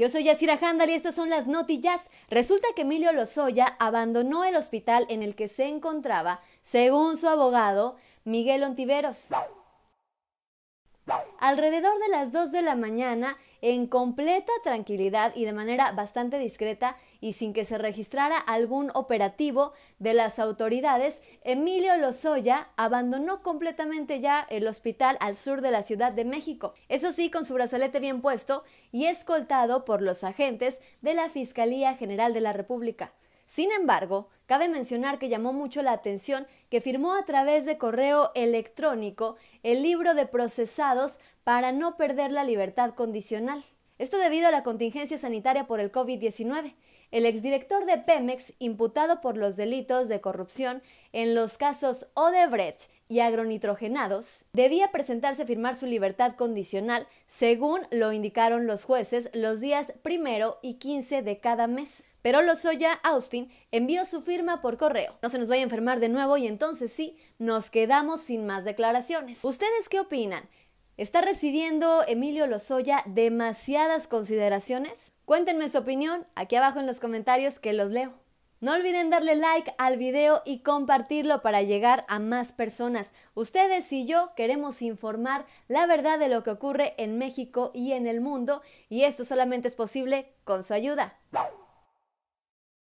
Yo soy Yasira Handal y estas son las notillas. Resulta que Emilio Lozoya abandonó el hospital en el que se encontraba, según su abogado, Miguel Ontiveros alrededor de las 2 de la mañana, en completa tranquilidad y de manera bastante discreta y sin que se registrara algún operativo de las autoridades, Emilio Lozoya abandonó completamente ya el hospital al sur de la Ciudad de México. Eso sí, con su brazalete bien puesto y escoltado por los agentes de la Fiscalía General de la República. Sin embargo, cabe mencionar que llamó mucho la atención que firmó a través de correo electrónico el libro de procesados para no perder la libertad condicional. Esto debido a la contingencia sanitaria por el COVID-19. El exdirector de Pemex, imputado por los delitos de corrupción en los casos Odebrecht y agronitrogenados, debía presentarse a firmar su libertad condicional, según lo indicaron los jueces, los días primero y 15 de cada mes. Pero Lozoya Austin envió su firma por correo. No se nos vaya a enfermar de nuevo y entonces sí, nos quedamos sin más declaraciones. ¿Ustedes qué opinan? ¿Está recibiendo Emilio Lozoya demasiadas consideraciones? Cuéntenme su opinión aquí abajo en los comentarios que los leo. No olviden darle like al video y compartirlo para llegar a más personas. Ustedes y yo queremos informar la verdad de lo que ocurre en México y en el mundo y esto solamente es posible con su ayuda.